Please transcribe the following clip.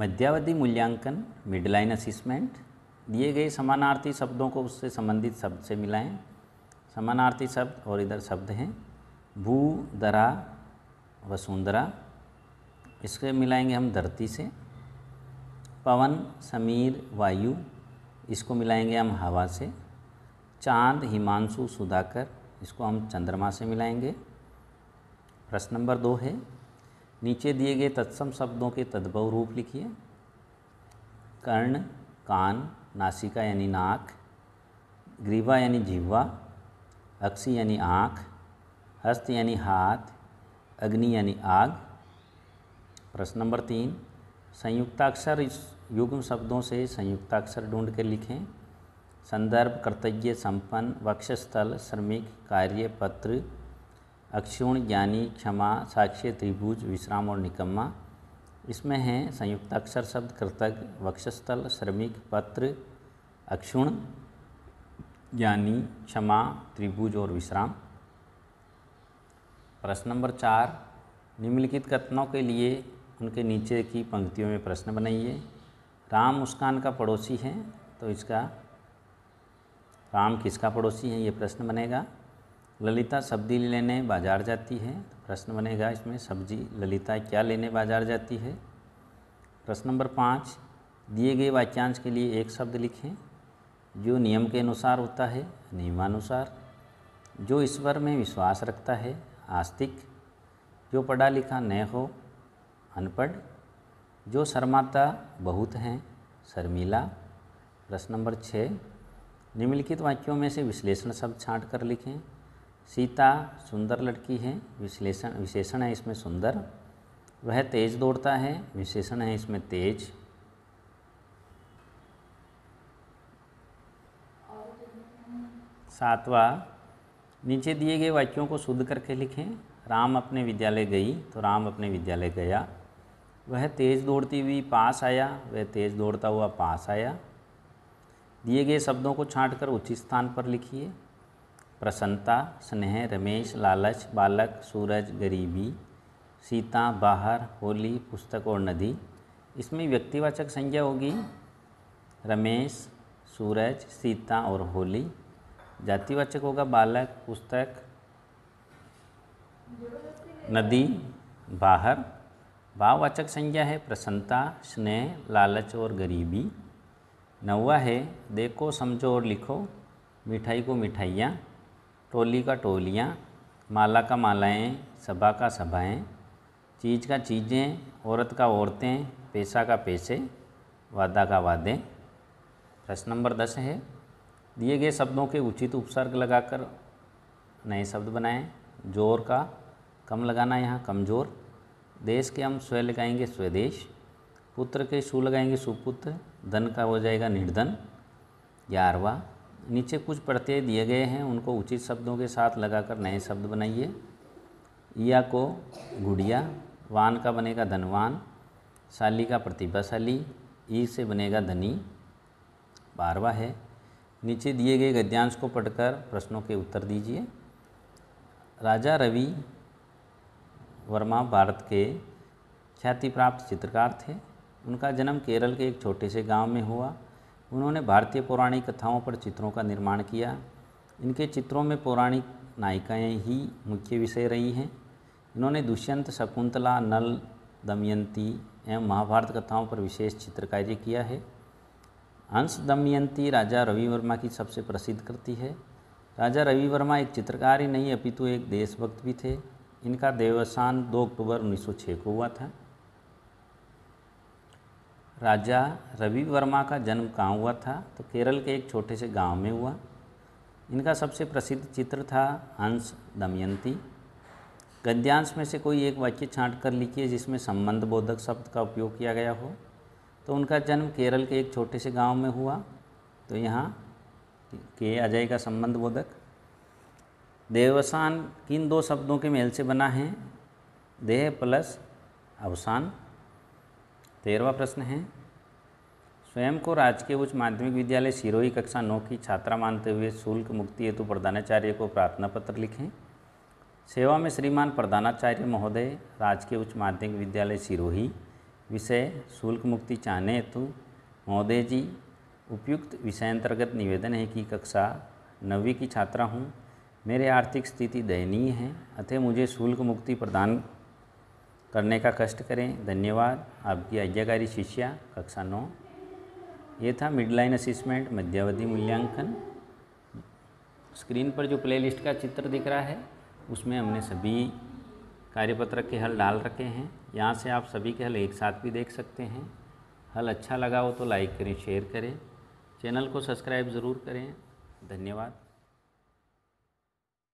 मध्यावधि मूल्यांकन midline assessment दिए गए समानार्थी शब्दों को उससे संबंधित शब्द से मिलाएं समानार्थी शब्द और इधर शब्द हैं भू दरा वसुंधरा इसके मिलाएंगे हम धरती से पवन समीर वायु इसको मिलाएंगे हम हवा से चांद हिमांशु सुधाकर इसको हम चंद्रमा से मिलाएंगे प्रश्न नंबर दो है नीचे दिए गए तत्सम शब्दों के तद्भव रूप लिखिए कर्ण कान नासिका यानी नाक ग्रीवा यानी जिह्वा अक्षी यानी आँख हस्त यानी हाथ अग्नि यानी आग प्रश्न नंबर तीन संयुक्ताक्षर युग्म शब्दों से संयुक्ताक्षर ढूंढ कर लिखें संदर्भ कर्तव्य संपन्न वक्षस्थल श्रमिक कार्य पत्र अक्षुण ज्ञानी क्षमा साक्ष्य त्रिभुज विश्राम और निकम्मा इसमें हैं संयुक्त अक्षर शब्द कृतज्ञ वक्षस्थल श्रमिक पत्र अक्षुण ज्ञानी क्षमा त्रिभुज और विश्राम प्रश्न नंबर चार निम्नलिखित कथनों के लिए उनके नीचे की पंक्तियों में प्रश्न बनाइए राम मुस्कान का पड़ोसी है तो इसका राम किसका पड़ोसी है ये प्रश्न बनेगा ललिता सब्जी लेने बाजार जाती है तो प्रश्न बनेगा इसमें सब्जी ललिता क्या लेने बाजार जाती है प्रश्न नंबर पाँच दिए गए वाक्यांश के लिए एक शब्द लिखें जो नियम के अनुसार होता है नियमानुसार जो ईश्वर में विश्वास रखता है आस्तिक जो पढ़ा लिखा न हो अनपढ़ जो शर्माता बहुत हैं शर्मिला प्रश्न नंबर छः निम्नलिखित वाक्यों में से विश्लेषण शब्द छाँट कर लिखें सीता सुंदर लड़की है विश्लेषण विशेषण है इसमें सुंदर वह तेज दौड़ता है विशेषण है इसमें तेज सातवा नीचे दिए गए वाक्यों को शुद्ध करके लिखें राम अपने विद्यालय गई तो राम अपने विद्यालय गया वह तेज़ दौड़ती हुई पास आया वह तेज़ दौड़ता हुआ पास आया दिए गए शब्दों को छांटकर उचित स्थान पर लिखिए प्रसन्नता स्नेह रमेश लालच बालक सूरज गरीबी सीता बाहर होली पुस्तक और नदी इसमें व्यक्तिवाचक संज्ञा होगी रमेश सूरज सीता और होली जातिवाचक होगा बालक पुस्तक नदी बाहर भाववाचक संज्ञा है प्रसन्नता स्नेह लालच और गरीबी नौवा है देखो समझो और लिखो मिठाई को मिठाइयाँ टोली का टोलियाँ माला का मालाएँ सभा का सभाएँ चीज़ का चीज़ें औरत का औरतें पैसा का पैसे वादा का वादे प्रश्न नंबर दस है दिए गए शब्दों के उचित उपसर्ग लगाकर नए शब्द बनाएं जोर का कम लगाना यहाँ कमज़ोर देश के हम स्व लगाएंगे स्वदेश पुत्र के सु लगाएंगे सुपुत्र धन का हो जाएगा निर्धन ग्यारहवा नीचे कुछ प्रत्यय दिए गए हैं उनको उचित शब्दों के साथ लगाकर नए शब्द बनाइए या को गुड़िया वान का बनेगा धनवान शाली का प्रतिभाशाली ई से बनेगा धनी बारवा है नीचे दिए गए गद्यांश को पढ़कर प्रश्नों के उत्तर दीजिए राजा रवि वर्मा भारत के ख्याति प्राप्त चित्रकार थे उनका जन्म केरल के एक छोटे से गांव में हुआ उन्होंने भारतीय पौराणिक कथाओं पर चित्रों का निर्माण किया इनके चित्रों में पौराणिक नायिकाएं ही मुख्य विषय रही हैं इन्होंने दुष्यंत शकुंतला नल दमयंती एवं महाभारत कथाओं पर विशेष चित्रकार्य किया है अंश दमयंती राजा रवि वर्मा की सबसे प्रसिद्ध कृति है राजा रवि वर्मा एक चित्रकार ही नहीं अपितु एक देशभक्त भी थे इनका देवसान 2 अक्टूबर 1906 को हुआ था राजा रवि वर्मा का जन्म कहाँ हुआ था तो केरल के एक छोटे से गांव में हुआ इनका सबसे प्रसिद्ध चित्र था हंस दमयंती गद्यांश में से कोई एक वाक्य छाँट कर लिखिए जिसमें संबंध बोधक शब्द का उपयोग किया गया हो तो उनका जन्म केरल के एक छोटे से गांव में हुआ तो यहाँ के अजय का संबंध बोधक देवसान किन दो शब्दों के मेल से बना है देह प्लस अवसान तेरहवा प्रश्न है स्वयं को राजकीय उच्च माध्यमिक विद्यालय सिरोही कक्षा नौ की छात्रा मानते हुए शुल्क मुक्ति हेतु प्रधानाचार्य को प्रार्थना पत्र लिखें सेवा में श्रीमान प्रधानाचार्य महोदय राजकीय उच्च माध्यमिक विद्यालय सिरोही विषय शुल्क मुक्ति चाहने हेतु महोदय जी उपयुक्त विषय अंतर्गत निवेदन है कि कक्षा नवी की छात्रा हूँ मेरे आर्थिक स्थिति दयनीय है अतः मुझे शुल्क मुक्ति प्रदान करने का कष्ट करें धन्यवाद आपकी आज्ञाकारी शिष्या कक्षा नौ ये था मिड लाइन असिसमेंट मध्यावधि मूल्यांकन स्क्रीन पर जो प्लेलिस्ट का चित्र दिख रहा है उसमें हमने सभी कार्यपत्र के हल डाल रखे हैं यहाँ से आप सभी के हल एक साथ भी देख सकते हैं हल अच्छा लगा हो तो लाइक करें शेयर करें चैनल को सब्सक्राइब ज़रूर करें धन्यवाद